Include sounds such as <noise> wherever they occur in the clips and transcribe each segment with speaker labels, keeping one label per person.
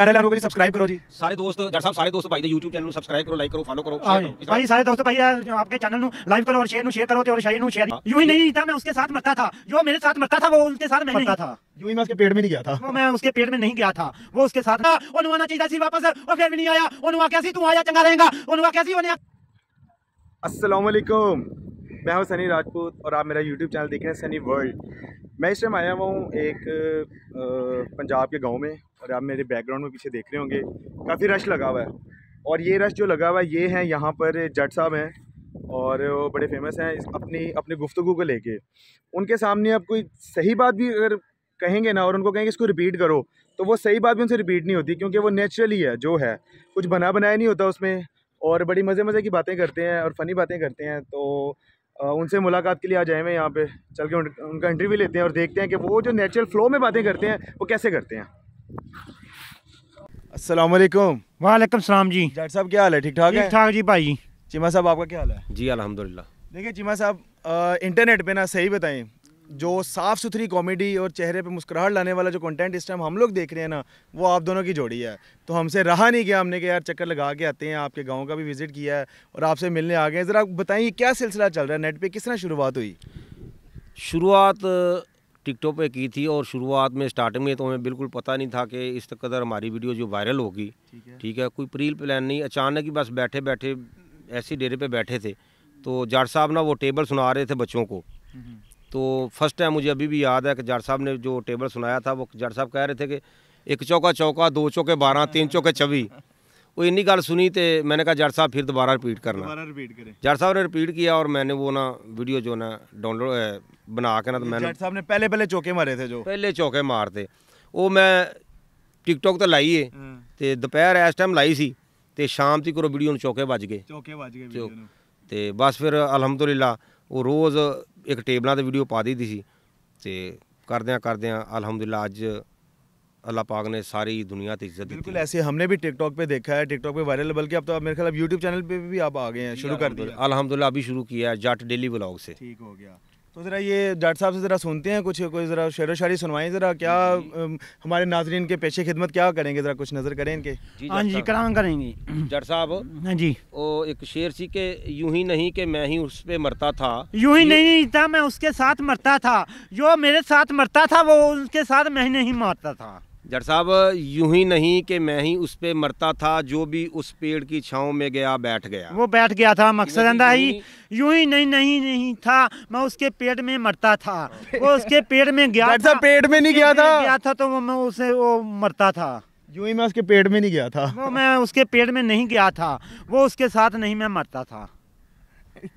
Speaker 1: Channel को subscribe हाँ करो जी
Speaker 2: भाई सारे दोस्तों भाई आपके चैनल लाइव करो और शेयर शेयर करो तो और शाही हाँ। शेयर ही नहीं था मैं उसके साथ मरता था जो मेरे साथ मरता था वो उनके साथ मैं था
Speaker 3: ही मैं उसके पेट में नहीं गया था वो
Speaker 2: मैं उसके पेट में नहीं गया था वो उसके साथ आना चाहिए वापस और फिर भी नहीं आया कैसी तू आया चंगा रहेगा कैसी
Speaker 3: असलकुम मैं हूं सनी राजपूत और आप मेरा यूट्यूब चैनल देख रहे हैं सनी वर्ल्ड मैं इस टाइम आया हुआ हूँ एक पंजाब के गांव में और आप मेरे बैकग्राउंड में पीछे देख रहे होंगे काफ़ी रश लगा हुआ है और ये रश जो लगा हुआ है ये है यहाँ पर जट साहब हैं और वो बड़े फेमस हैं अपनी अपनी गुफ्तु को लेके उनके सामने आप कोई सही बात भी अगर कहेंगे ना और उनको कहेंगे इसको रिपीट करो तो वो सही बात भी उनसे रिपीट नहीं होती क्योंकि वो नेचुरली है जो है कुछ बना बनाया नहीं होता उसमें और बड़ी मज़े मज़े की बातें करते हैं और फ़नी बातें करते हैं तो उनसे मुलाकात के लिए आ जाए मैं यहाँ पे चल के उनका इंटरव्यू लेते हैं और देखते हैं कि वो जो नेचुरल फ्लो में बातें करते हैं वो कैसे करते हैं अस्सलाम वालेकुम सलाम जी डॉक्टर साहब क्या हाल है ठीक ठाक है ठीक ठाक जी भाई चीमा साहब आपका क्या हाल है
Speaker 1: जी अलहमदिल्ला देखिए चीमा
Speaker 3: साहब इंटरनेट पे ना सही बताएं जो साफ़ सुथरी कॉमेडी और चेहरे पे मुस्कुराहट लाने वाला जो कंटेंट इस टाइम हम लोग देख रहे हैं ना वो आप दोनों की जोड़ी है तो हमसे रहा नहीं गया हमने कहा यार चक्कर लगा के आते हैं आपके गाँव का भी विज़िट किया है और आपसे मिलने
Speaker 1: आ गए ज़रा बताइए क्या सिलसिला चल रहा है नेट पर किस तरह शुरुआत हुई शुरुआत टिकटॉक पे की थी और शुरुआत में स्टार्टिंग में तो हमें बिल्कुल पता नहीं था कि इस तक कदर हमारी वीडियो जो वायरल होगी ठीक है।, कोई प्रील प्लान नहीं अचानक ही बस बैठे बैठे ऐसे डेरे पे बैठे थे तो जाट साहब ना वो टेबल सुना रहे थे बच्चों को हम्म। तो फर्स्ट टाइम मुझे अभी भी याद है कि जाट साहब ने जो टेबल सुनाया था वो जाट साहब कह रहे थे कि एक चौका चौका दो चौके बारह तीन चौके छवी ਉਹ ਇੰਨੀ ਗੱਲ ਸੁਣੀ ਤੇ ਮੈਨੇ ਕਹਾ ਜੱਟ ਸਾਹਿਬ ਫਿਰ ਦੁਬਾਰਾ ਰਿਪੀਟ ਕਰਨਾ ਦੁਬਾਰਾ ਰਿਪੀਟ ਕਰੇ ਜੱਟ ਸਾਹਿਬ ਨੇ ਰਿਪੀਟ ਕੀਤਾ ਔਰ ਮੈਨੇ ਉਹ ਨਾ ਵੀਡੀਓ ਜੋ ਨਾ ਡਾਊਨਲੋਡ ਬਣਾ ਕੇ ਨਾ ਤੇ ਮੈਨੇ ਜੱਟ ਸਾਹਿਬ ਨੇ ਪਹਿਲੇ ਪਹਿਲੇ ਚੋਕੇ ਮਾਰੇ ਥੇ ਜੋ ਪਹਿਲੇ ਚੋਕੇ ਮਾਰਦੇ ਉਹ ਮੈਂ ਟਿਕਟੋਕ ਤੇ ਲਾਈ ਏ ਤੇ ਦੁਪਹਿਰ ਇਸ ਟਾਈਮ ਲਾਈ ਸੀ ਤੇ ਸ਼ਾਮ ਤੀਕਰ ਵੀਡੀਓ ਨੂੰ ਚੋਕੇ ਵੱਜ ਗਏ ਚੋਕੇ ਵੱਜ ਗਏ ਵੀਡੀਓ ਨੂੰ ਤੇ ਬਸ ਫਿਰ ਅਲਹਮਦੁਲਿਲਾ ਉਹ ਰੋਜ਼ ਇੱਕ ਟੇਬਲਾਂ ਤੇ ਵੀਡੀਓ ਪਾ ਦਿੱਤੀ ਸੀ ਤੇ ਕਰਦਿਆਂ ਕਰਦਿਆਂ ਅਲਹਮਦੁਲਿਲਾ ਅੱਜ अल्लाह पाक ने सारी दुनिया तो इज्जत बिल्कुल
Speaker 3: ऐसे हमने भी टिकटॉक पे देखा है टिकटॉक पे वायरल बल्कि अब तो आप मेरे ख्याल यूट्यूब चैनल पे भी आप आ गए हैं शुरू कर दिया
Speaker 1: अलहमदिल्ला अभी शुरू किया है जाट डेली ब्लॉग से ठीक हो गया
Speaker 3: तो ज़रा ये जाट साहब से ज़रा सुनते हैं कुछ कोई ज़रा शेर शायरी सुनवाएं ज़रा क्या हमारे नाजरीन के पेशे खिदमत क्या करेंगे ज़रा कुछ
Speaker 1: नज़र करें इनके हाँ जी कलाम करेंगे जाट साहब हाँ जी ओ एक शेर सी के यूं ही नहीं के मैं ही उस पे मरता था यूं ही नहीं
Speaker 2: था मैं उसके साथ मरता था जो मेरे साथ मरता था वो उसके साथ मैं नहीं मरता था
Speaker 1: जट साहब यूं ही नहीं कि मैं ही उस पे मरता था जो भी उस पेड़ की छाँव में गया बैठ गया
Speaker 2: वो बैठ गया था मकसद अंदा ही यूं ही नहीं नहीं नहीं था मैं उसके पेट में मरता था वो उसके पेट में गया था पेट में नहीं गया था गया था तो वो मैं उसे वो मरता था यूं ही मैं उसके पेट में नहीं गया था वो मैं उसके पेट में नहीं गया था वो उसके साथ नहीं मैं मरता था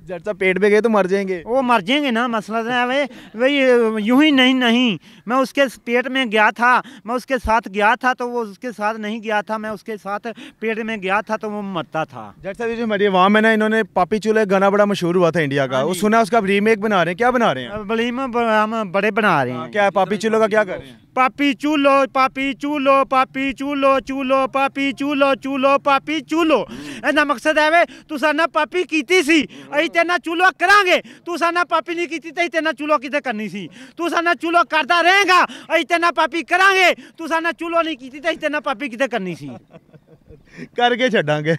Speaker 2: जट साहब पेट में गए तो मर जाएंगे वो मर जाएंगे ना मसला तो है वे वही यूं ही नहीं नहीं मैं उसके पेट में गया था मैं उसके साथ गया था तो वो उसके साथ नहीं गया था मैं उसके साथ पेट में गया था तो वो मरता था जट साहब
Speaker 3: जो मरिए वहाँ में ना इन्होंने पापी चूल्हे गाना बड़ा मशहूर हुआ था इंडिया का हाँ वो सुना उसका रीमेक बना रहे हैं क्या बना रहे हैं बलीम हम बड़े
Speaker 2: बना रहे हाँ, हैं क्या पापी चूल्हों का क्या कर रहे हैं पापी चूलो पापी चूलो पापी चूलो चूलो पापी चूलो चूलो पापी चूलो ऐसा मकसद है वे ਤੁਸੀਂ ਨਾ पापी कीती सी ਅਸੀਂ ਤੇਰੇ ਨਾਲ ਚੁਲੋ ਕਰਾਂਗੇ ਤੂੰ ਸਾਨਾ ਪਾਪੀ ਨਹੀਂ ਕੀਤੀ ਤੇ ਤੇਰੇ ਨਾਲ ਚੁਲੋ ਕਿਤੇ ਕਰਨੀ ਸੀ ਤੂੰ ਸਾਨਾ ਚੁਲੋ ਕਰਦਾ ਰਹੇਗਾ ਅਸੀਂ ਤੇਰੇ ਨਾਲ ਪਾਪੀ ਕਰਾਂਗੇ ਤੂੰ ਸਾਨਾ ਚੁਲੋ ਨਹੀਂ ਕੀਤੀ ਤੇ ਤੇਰੇ ਨਾਲ ਪਾਪੀ ਕਿਤੇ ਕਰਨੀ ਸੀ करके छड़ांगे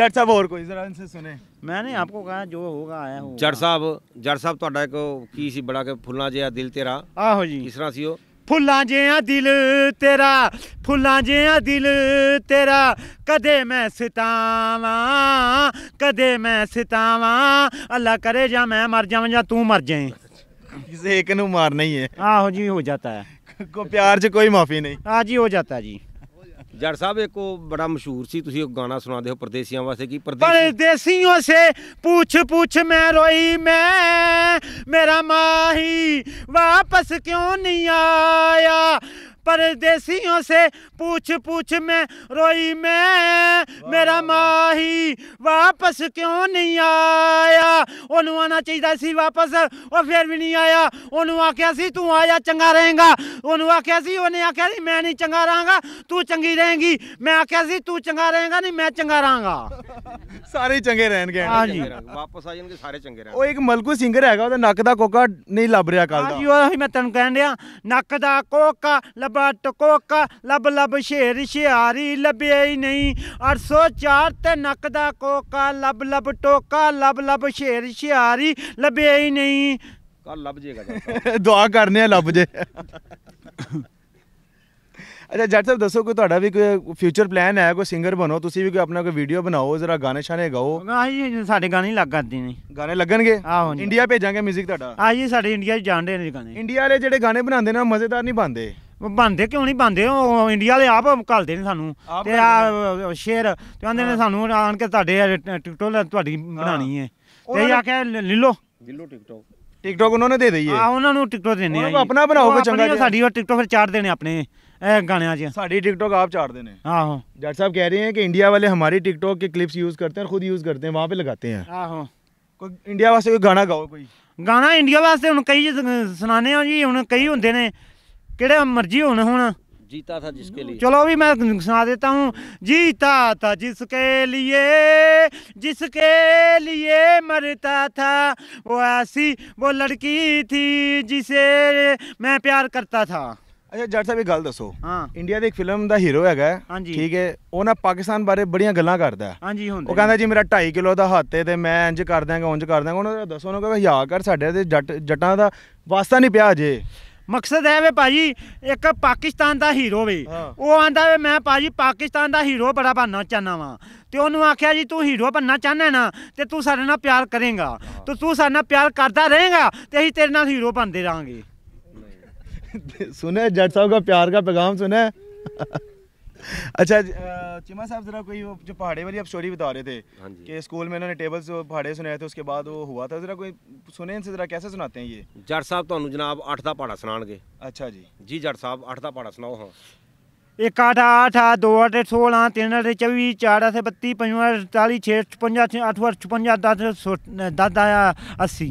Speaker 2: जट साहब और कोई जरा इनसे सुने मैंने आपको कहा जो होगा आया हो जट
Speaker 1: साहब जट साहब ਤੁਹਾਡਾ ਇੱਕ ਕੀ ਸੀ ਬੜਾ ਕੇ ਫੁੱਲਾਂ ਜਿਹਾ ਦਿਲ ਤੇਰਾ ਆਹੋ ਜੀ ਕਿਸ ਤਰ੍ਹਾਂ ਸੀ ਉਹ
Speaker 2: ਫੁੱਲਾਂ ਜਿਹਾ ਦਿਲ ਤੇਰਾ ਫੁੱਲਾਂ ਜਿਹਾ ਦਿਲ ਤੇਰਾ ਕਦੇ ਮੈਂ ਸਤਾਵਾਂ ਕਦੇ ਮੈਂ ਸਤਾਵਾਂ ਅੱਲਾ ਕਰੇ ਜਾਂ ਮੈਂ ਮਰ ਜਾਵਾਂ ਜਾਂ ਤੂੰ ਮਰ ਜਾਏ ਕਿਸੇ ਇੱਕ ਨੂੰ ਮਾਰਨਾ ਹੀ ਹੈ ਆਹੋ ਜੀ ਹੋ ਜਾਂਦਾ ਹੈ ਕੋ ਪਿਆਰ 'ਚ ਕੋਈ ਮਾਫੀ ਨਹੀਂ ਆ ਜੀ ਹੋ ਜਾਂਦਾ ਜੀ
Speaker 1: ਜੜ ਸਾਹਿਬ ਇੱਕ ਉਹ ਬੜਾ ਮਸ਼ਹੂਰ ਸੀ ਤੁਸੀਂ ਉਹ ਗਾਣਾ ਸੁਣਾਦੇ ਹੋ ਪਰਦੇਸੀਆਂ ਵਾਸਤੇ ਕੀ
Speaker 2: ਪਰਦੇਸੀਆਂ ਸੇ ਪੁੱਛ ਪੁੱਛ ਮੈਂ ਰੋਈ ਮੈਂ ਮੇਰਾ ਮਾਹੀ ਵਾਪਸ ਕਿਉਂ ਨਹੀਂ ਆਇਆ परदेसियों से पूछ पूछ मैं रोई मैं मेरा माही वापस क्यों नहीं आया ओनू आना चाहिए सी वापस और फिर भी नहीं आया ओनू आख्या तू आया चंगा रहेगा ओनू आख्या आख्या मैं नहीं चंगा रहांगा तू चंगी रहेगी मैं आख्या तू चंगा रहेगा नहीं मैं चंगा रहांगा <laughs> सारे चंगे ਰਹਿਣਗੇ ਹਾਂ ਜੀ
Speaker 1: ਵਾਪਸ ਆ ਜਾਣਗੇ ਸਾਰੇ ਚੰਗੇ ਰਹਿਣਗੇ ਉਹ
Speaker 2: ਇੱਕ ਮਲਕੂ ਸਿੰਗਰ ਹੈਗਾ ਉਹਦਾ ਨੱਕ ਦਾ ਕੋਕਾ ਨਹੀਂ ਲੱਭ ਰਿਹਾ ਕੱਲ ਬਟਕੋ ਕ ਲਬ ਲਬ ਸ਼ੇਰ ਸ਼ਿਆਰੀ ਲੱਭਿਆ ਹੀ ਨਹੀਂ 804 ਤੇ ਨੱਕ ਦਾ ਕੋਕਾ ਲਬ ਲਬ ਟੋਕਾ ਲਬ ਲਬ ਸ਼ੇਰ ਸ਼ਿਆਰੀ ਲੱਭਿਆ ਹੀ ਨਹੀਂ
Speaker 1: ਕੱਲ ਲੱਭ ਜੇਗਾ
Speaker 2: ਦੁਆ ਕਰਨੇ ਆ ਲੱਭ ਜੇ अच्छा जट साहब दसो कोई ਤੁਹਾਡਾ
Speaker 3: ਵੀ ਕੋਈ ਫਿਊਚਰ ਪਲਾਨ ਹੈ ਕੋਈ ਸਿੰਗਰ ਬਣੋ ਤੁਸੀਂ ਵੀ ਕੋਈ ਆਪਣਾ ਕੋਈ ਵੀਡੀਓ ਬਣਾਓ ਜ਼ਰਾ ਗਾਣੇ ਛਾਣੇ ਗਾਓ
Speaker 2: ਆਹੀ ਸਾਡੇ ਗਾਣੇ ਲੱਗ ਕਰਦੇ ਨੇ ਗਾਣੇ ਲੱਗਣਗੇ ਆਹੋ ਇੰਡੀਆ ਭੇਜਾਂਗੇ 뮤직 ਤੁਹਾਡਾ ਆਹੀ ਸਾਡੇ ਇੰਡੀਆ ਚ ਜਾਣਦੇ ਨੇ ਗਾਣੇ ਇੰਡੀਆ ਵਾਲੇ ਜਿਹੜੇ ਗਾਣੇ ਬਣਾਉਂਦੇ ਨੇ ਮਜ਼ੇਦਾਰ ਨਹੀਂ ਬਣਦੇ ਬੰਦੇ ਕਿਉਂ ਨਹੀਂ ਬੰਦੇ ਉਹ ਇੰਡੀਆ ਵਾਲੇ ਆਪ ਘਲਦੇ ਨੇ ਸਾਨੂੰ ਤੇ ਆ ਸ਼ੇਰ ਤੇ ਆਂਦੇ ਨੇ ਸਾਨੂੰ ਆਣ ਕੇ ਤੁਹਾਡੇ ਟਿਕਟੋਕ ਤੁਹਾਡੀ ਬਣਾਣੀ ਹੈ ਤੇ ਆ ਕੇ ਲੈ ਲੋ ਗਿੱਲੋ ਟਿਕਟੋਕ ਟਿਕਟੋਕ ਉਹਨਾਂ ਨੇ ਦੇ ਦਈਏ ਆ ਉਹਨਾਂ ਨੂੰ ਟਿਕਟੋਕ ਦੇਣੇ ਆ ਆਪਣਾ ਕੋ ਚੰਗਾ ਜੀ ਸਾਡੀ ਉਹ ਟਿਕਟੋਕ ਫਿਰ ਚਾੜ ਦੇਣੇ ਆਪਣੇ ਇਹ ਗਾਣਿਆਂ 'ਚ ਸਾਡੀ ਟਿਕਟੋਕ ਆਪ
Speaker 3: चाड़ते ਦੇਣੇ ਆਹੋ जट ਸਾਹਿਬ ਕਹਿ ਰਹੇ ਹੈ ਕਿ ਇੰਡੀਆ ਵਾਲੇ ਹਮਾਰੀ ਟਿਕਟੋਕ ਕੇ क्लिप्स ਯੂਜ਼ ਕਰਤੇ ਹਨ ਖੁਦ ਯੂਜ਼ ਕਰਤੇ ਹਨ वहाँ ਪੇ ਲਗਾਤੇ
Speaker 1: ਹਨ
Speaker 2: ਆਹੋ ਕੋਈ ਇੰਡੀਆ ਵਾਸਤੇ ਕੋਈ ਗਾਣਾ ਗਾਓ ਕੋਈ ਗਾਣਾ ਇੰਡੀਆ ਵਾਸਤੇ ਹੁਣ ਕਈ ਸੁਣਾਣੇ ਆ ਜੀ ਹੁਣ ਕਈ ਹੁੰਦੇ ਨੇ ਕਿਹੜਾ ਮਰਜ਼ੀ ਹੋਣ ਹੁਣ
Speaker 1: ਕੇ ਲਈ ਚਲੋ ਵੀ ਮੈਂ ਸੁਣਾ
Speaker 2: मैं सुना ਜੀਤਾ ਤਾਂ ਜਿਸ ਕੇ ਲਈ ਜਿਸ ਕੇ ਲਈ ਮਰਤਾ ਥਾ ਉਹ ਐਸੀ ਉਹ ਲੜਕੀ ਥੀ ਜਿਸੇ ਮੈਂ ਪਿਆਰ ਕਰਤਾ ਥਾ ਅੱਛਾ ਜੱਟ ਸਾਹਿਬ ਇਹ ਗੱਲ ਦੱਸੋ ਹਾਂ ਇੰਡੀਆ ਦੀ ਇੱਕ ਫਿਲਮ ਦਾ ਹੀਰੋ
Speaker 3: ਹੈਗਾ ਠੀਕ ਹੈ ਉਹ ਨਾ ਪਾਕਿਸਤਾਨ ਬਾਰੇ ਬੜੀਆਂ ਗੱਲਾਂ ਕਰਦਾ
Speaker 2: ਹਾਂਜੀ ਹੁੰਦੇ ਉਹ ਕਹਿੰਦਾ
Speaker 3: ਜੀ ਮੇਰਾ 2.5 ਕਿਲੋ ਦਾ ਹੱਥ ਤੇ ਮੈਂ ਇੰਜ ਕਰ ਦਾਂਗਾ ਉਂਝ ਕਰ ਉਹਨਾਂ ਦੱਸੋ ਉਹਨਾਂ ਕਹਿੰਦਾ ਯਾ ਕਰ ਸਾਡੇ ਤੇ ਜੱਟ ਜੱਟਾਂ ਦਾ ਵਾਸਤਾ ਨਹੀਂ
Speaker 2: ਪਿਆ ਅਜੇ ਮਕਸਦ ਹੈ ਵੇ ਭਾਜੀ ਇੱਕ ਪਾਕਿਸਤਾਨ ਦਾ ਹੀਰੋ ਵੇ ਉਹ ਆਂਦਾ ਵੇ ਮੈਂ ਭਾਜੀ ਪਾਕਿਸਤਾਨ ਦਾ ਹੀਰੋ ਬੜਾ ਬਣਨਾ ਚਾਹਨਾ ਵਾਂ ਤੇ ਉਹਨੂੰ ਆਖਿਆ ਜੀ ਤੂੰ ਹੀਰੋ ਬਣਨਾ ਚਾਹਨਾ ਨਾ ਤੇ ਤੂੰ ਸਾਡੇ ਨਾਲ ਪਿਆਰ ਕਰੇਗਾ ਤੇ ਤੂੰ ਸਾਡੇ ਨਾਲ ਪਿਆਰ ਕਰਦਾ ਰਹੇਗਾ ਤੇ ਅਸੀਂ ਤੇਰੇ ਨਾਲ ਹੀਰੋ ਬਣਦੇ ਰਾਂਗੇ
Speaker 3: सुने ਜੱਟ ਸਾਹਿਬ ਦਾ ਪਿਆਰ ਦਾ ਪੈਗਾਮ सुने अच्छा चिमा साहब जरा कोई जो पहाड़े वाली आप स्टोरी बता रहे थे कि स्कूल में इन्होंने टेबल्स पहाड़े सुनाए थे उसके बाद वो हुआ था जरा कोई सुने इनसे जरा कैसे सुनाते हैं ये
Speaker 1: जट साहब ਤੁਹਾਨੂੰ ਜਨਾਬ 8 ਦਾ ਪਹਾੜਾ ਸੁਣਾਣਗੇ ਅੱਛਾ ਜੀ ਜੀ ਜੱਟ ਸਾਹਿਬ 8 ਦਾ ਪਹਾੜਾ ਸੁਣਾਓ ਹਾਂ
Speaker 2: 1 8 8 2 8 16 3 8 24 4 8 32 5 48 6 55 8 56 10 10 80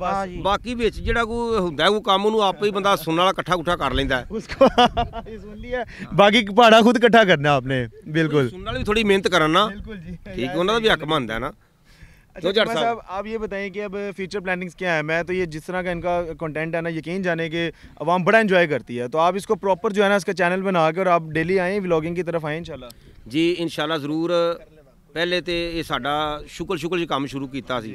Speaker 1: बाकी बिच जो ਜਿਹੜਾ ਕੋ ਹੁੰਦਾ ਕੋ ਕੰਮ ਉਹਨੂੰ ਆਪੇ ਹੀ ਬੰਦਾ ਸੁਣਨ ਵਾਲਾ ਇਕੱਠਾ ਉਠਾ ਕਰ ਲੈਂਦਾ ਹੈ ਉਸਕੋ ਇਹ सुनने
Speaker 3: भी थोड़ी मेहनत करना ठीक उन्होंने भी हक बनता है ना अच्छा साहब आप ये बताएं कि अब फ्यूचर प्लानिंग्स क्या है मैं तो ये जिस तरह का इनका कंटेंट है ना यकीन जाने के अवाम बड़ा इन्जॉय करती है तो आप इसको प्रॉपर जो है ना इसका चैनल बना के और आप डेली आएँ व्लॉगिंग की तरफ आए इंशाल्लाह
Speaker 1: जी ਇਨਸ਼ਾਅੱਲਾ जरूर पहले तो ਇਹ ਸਾਡਾ ਸ਼ੁਕਰ ਸ਼ੁਕਰ ਜੀ ਕੰਮ ਸ਼ੁਰੂ ਕੀਤਾ ਸੀ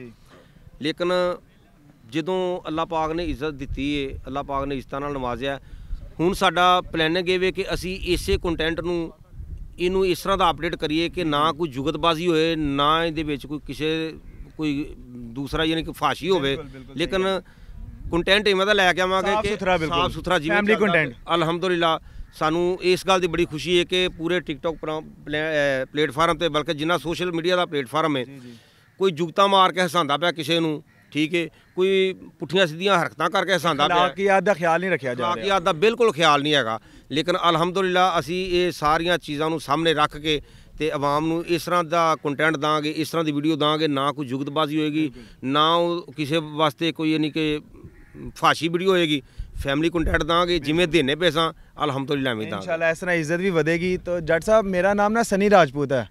Speaker 1: ਜਦੋਂ ਅੱਲਾਹ ਪਾਕ ਨੇ ਇੱਜ਼ਤ ਦਿੱਤੀ ਏ ਅੱਲਾਹ ਪਾਕ ਨੇ ਇਸਤਾਨ ਨਾਲ ਨਵਾਜ਼ਿਆ ਹੁਣ ਸਾਡਾ ਪਲਾਨ ਇਹ ਵੇ ਕਿ ਅਸੀਂ ਇਸੇ ਕੰਟੈਂਟ ਨੂੰ ਇਹਨੂੰ ਇਸ ਤਰ੍ਹਾਂ ਦਾ ਅਪਡੇਟ ਕਰੀਏ ਕਿ ਨਾ ਕੋਈ ਜੁਗਤਬਾਜ਼ੀ ਹੋਏ ਨਾ ਇਹਦੇ ਵਿੱਚ ਕੋਈ ਕਿਸੇ ਕੋਈ ਦੂਸਰਾ ਯਾਨੀ ਕਿ ਫਾਸ਼ੀ ਹੋਵੇ ਲੇਕਿਨ ਕੰਟੈਂਟ ਇਹ ਮਤਲਬ ਲੈ ਕੇ ਆਵਾਂਗੇ ਕਿ ਸਾਫ ਸੁਥਰਾ ਜੀ ਫੈਮਿਲੀ ਕੰਟੈਂਟ ਅਲਹਮਦੁਲਿਲਾ ਸਾਨੂੰ ਇਸ ਗੱਲ ਦੀ ਬੜੀ ਖੁਸ਼ੀ ਹੈ ਕਿ ਪੂਰੇ ਟਿਕਟੌਕ ਪਲੇਟਫਾਰਮ ਤੇ ਬਲਕਿ ਜਿੰਨਾ ਸੋਸ਼ਲ ਮੀਡੀਆ ਦਾ ਪਲੇਟਫਾਰਮ ਹੈ ਕੋਈ ਜੁਗਤਾ ਮਾਰ ਕੇ ਹਸਾਂਦਾ ਪਿਆ ਕਿਸੇ ਨੂੰ ਠੀਕ ਹੈ ਕੋਈ ਪੁੱਠੀਆਂ ਸਿੱਧੀਆਂ ਹਰਕਤਾਂ ਕਰਕੇ ਹਸਾਂਦਾ ਪਿਆ ਲਾਕੀਆਤ
Speaker 3: ਆਦਾ ਖਿਆਲ ਨਹੀਂ ਰੱਖਿਆ ਜਾ ਰਿਹਾ ਲਾਕੀਆਤ
Speaker 1: ਆਦਾ ਬਿਲਕੁਲ ਖਿਆਲ ਨਹੀਂ ਹੈਗਾ ਲੇਕਿਨ ਅਲਹਮਦੁਲਿਲਾ ਅਸੀਂ ਇਹ ਸਾਰੀਆਂ ਚੀਜ਼ਾਂ ਨੂੰ ਸਾਹਮਣੇ ਰੱਖ ਕੇ ਤੇ ਆਵਾਮ ਨੂੰ ਇਸ ਤਰ੍ਹਾਂ ਦਾ ਕੰਟੈਂਟ ਦਾਂਗੇ ਇਸ ਤਰ੍ਹਾਂ ਦੀ ਵੀਡੀਓ ਦਾਂਗੇ ਨਾ ਕੋਈ ਜੁਗਤਬਾਜ਼ੀ ਹੋਏਗੀ ਨਾ ਕਿਸੇ ਵਾਸਤੇ ਕੋਈ ਯਾਨੀ ਕਿ ਫਾਸ਼ੀ ਵੀਡੀਓ ਹੋਏਗੀ ਫੈਮਿਲੀ ਕੰਟੈਂਟ ਦਾਂਗੇ ਜਿਵੇਂ ਦੇਨੇ ਪੈਸਾ ਅਲਹਮਦੁਲਿਲਾ ਮੈਂ ਦਾਂਗੇ
Speaker 3: ਇਨਸ਼ਾਅੱਲਾ ਇਸ ਤਰ੍ਹਾਂ ਇੱਜ਼ਤ ਵੀ ਵਧੇਗੀ ਤਾਂ ਜੱਟ ਸਾਹਿਬ ਮੇਰਾ ਨਾਮ ਨਾ ਸਨੀ ਰਾਜਪੂਤ
Speaker 2: ਹੈ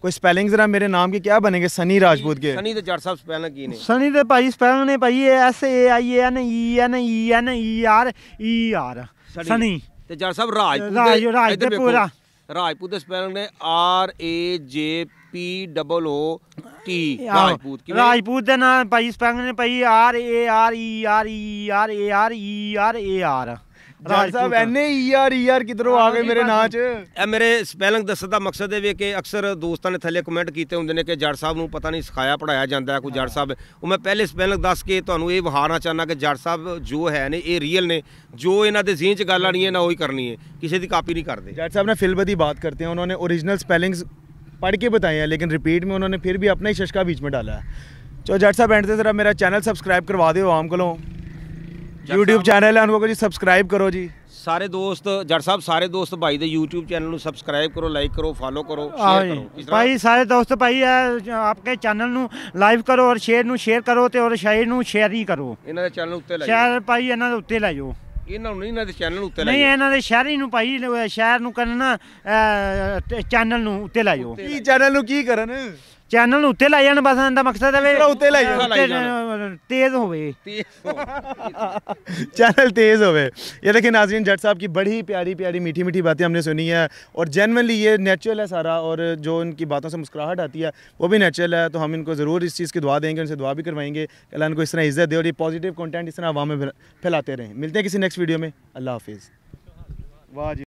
Speaker 2: ਕੋਈ ਸਪੈਲਿੰਗ ਜ਼ਰਾ ਮੇਰੇ ਨਾਮ ਕੇ ਕੀ ਬਨੇਗੇ ਸਨੀ ਰਾਜਪੂਤ ਕੇ ਸਨੀ
Speaker 1: ਤੇ ਜੱਟ ਸਾਹਿਬ ਸਪੈਲਿੰਗ ਕੀ ਨੇ
Speaker 2: ਸਨੀ ਤੇ ਭਾਈ ਸਪੈਲਿੰਗ ਨੇ ਭਾਈ S A I N E N E N E R E R Sunny
Speaker 1: ਤੇ ਜੱਟ ਸਾਹਿਬ ਰਾਜਪੂਤ ਰਾਜ ਰਾਜ ਤੇ ਪੂਰਾ ਰਾਜਪੂਤ ਦੇ ਸਪੈਲਿੰਗ ਨੇ R A J P double O T Rajput ਕਿਵੇਂ ਰਾਜਪੂਤ
Speaker 2: ਦਾ ਨਾਮ ਭਾਈ ਸਪੈਲਿੰਗ ਨੇ ਭਾਈ R A R E R E R A R E R A R
Speaker 1: Raj ਸਾਹਿਬ ਐਨੇ
Speaker 2: ਈਆਰ ਈਆਰ ਕਿਧਰੋਂ ਆ ਗਏ ਮੇਰੇ ਨਾਂ 'ਚ
Speaker 1: ਇਹ ਮੇਰੇ ਸਪੈਲਿੰਗ ਦੱਸਣ ਦਾ ਮਕਸਦ ਇਹ ਵੀ ਕਿ ਅਕਸਰ ਦੋਸਤਾਂ ਨੇ ਥੱਲੇ ਕਮੈਂਟ ਕੀਤੇ ਹੁੰਦੇ ਨੇ ਕਿ ਜੱਟ ਸਾਹਿਬ ਨੂੰ ਪਤਾ ਨਹੀਂ ਸਿਖਾਇਆ ਪੜਾਇਆ ਜਾਂਦਾ ਕੋਈ ਜੱਟ ਸਾਹਿਬ ਉਹ ਮੈਂ ਪਹਿਲੇ ਸਪੈਲਿੰਗ ਦੱਸ ਕੇ ਤੁਹਾਨੂੰ ਇਹ ਵਹਾਰਨਾ ਚਾਹਨਾ ਕਿ ਜੱਟ ਸਾਹਿਬ ਜੋ ਹੈ ਨੇ ਇਹ ਰੀਅਲ ਨੇ ਜੋ ਇਹਨਾਂ ਦੇ ਜ਼ਿਹਨ 'ਚ ਗੱਲ ਆਣੀ ਹੈ ਨਾ ਉਹੀ ਕਰਨੀ ਹੈ ਕਿਸੇ ਦੀ ਕਾਪੀ ਨਹੀਂ ਕਰਦੇ ਜੱਟ
Speaker 3: ਸਾਹਿਬ ਨੇ ਫਿਲਬਾ ਦੀ ਬਾਤ ਕਰਤੇ ਹਨ ਉਹਨਾਂ ਨੇ origignal spellings ਪੜ੍ਹ ਕੇ ਬਤਾਏ ਹਨ ਲੇਕਿਨ ਰਿਪੀਟ में ਉਹਨਾਂ ਨੇ ਫਿਰ ਵੀ ਆਪਣਾ ਹੀ बीच ਵਿੱਚ डाला है ਚੋ ਜੜ ਸਾਹਿਬ ਐਂਡ ਤੇ ਜ਼ਰਾ ਮੇਰਾ ਚੈਨਲ ਸਬਸਕ੍ਰਾਈਬ ਕਰਵਾ ਦਿਓ ਆਮ ਕੋਲੋਂ YouTube ਚੈਨਲ ਹੈ ਉਹਨੂੰ ਕਹੋ ਜੀ ਸਬਸਕ੍ਰਾਈਬ ਕਰੋ ਜੀ
Speaker 1: ਸਾਰੇ ਦੋਸਤ ਜੱਟ ਸਾਹਿਬ ਸਾਰੇ ਦੋਸਤ ਭਾਈ ਦੇ YouTube ਚੈਨਲ ਨੂੰ ਸਬਸਕ੍ਰਾਈਬ ਕਰੋ ਲਾਈਕ ਕਰੋ ਫਾਲੋ ਕਰੋ ਸ਼ੇਅਰ ਕਰੋ ਭਾਈ
Speaker 2: ਸਾਰੇ ਦੋਸਤ ਭਾਈ ਆ ਆਪਕੇ ਚੈਨਲ ਨੂੰ ਲਾਈਵ ਕਰੋ ਔਰ ਸ਼ੇਅਰ ਨੂੰ ਸ਼ੇਅਰ ਕਰੋ ਤੇ ਔਰ ਸ਼ਾਇਰ ਨੂੰ ਸ਼ੇਅਰ ਹੀ ਕਰੋ ਇਹਨਾਂ ਦੇ ਚੈਨਲ ਉੱਤੇ ਲਾਈਓ ਸ਼ੇਅਰ ਭਾਈ ਇਹਨਾਂ ਦੇ ਉੱਤੇ ਲੈ ਜਾਓ
Speaker 1: ਇਹਨਾਂ ਨੂੰ ਇਹਨਾਂ ਦੇ ਚੈਨਲ ਉੱਤੇ ਲਾਈਓ ਨਹੀਂ ਇਹਨਾਂ ਦੇ
Speaker 2: ਸ਼ਹਿਰੀ ਨੂੰ ਭਾਈ ਸ਼ਹਿਰ ਨੂੰ ਕਰਨਾ ਚੈਨਲ ਨੂੰ ਉੱਤੇ ਲਾਈਓ ਕੀ ਚੈਨਲ ਨੂੰ ਕੀ ਕਰਨ चैनल उत्ते लाई ਜਾਣ बस इनका मकसद है तेज हो चैनल तेज़ हो गए
Speaker 3: ये देखिए नाजरीन जट साहब की बड़ी प्यारी प्यारी मीठी मीठी बातें हमने सुनी है और जेनवनली ये नेचुरल है सारा और जो इनकी बातों से मुस्कुराहट आती है वो भी नेचुरल है तो हम इनको ज़रूर इस चीज़ की दुआ देंगे उनसे दुआ भी करवाएंगे अल्लाह इनको इस तरह इज़्ज़त दे और ये पॉजिटिव कॉन्टेंट इस तरह आवाम में फैलाते रहें मिलते हैं किसी नेक्स्ट वीडियो में अल्लाह हाफिज़ वाह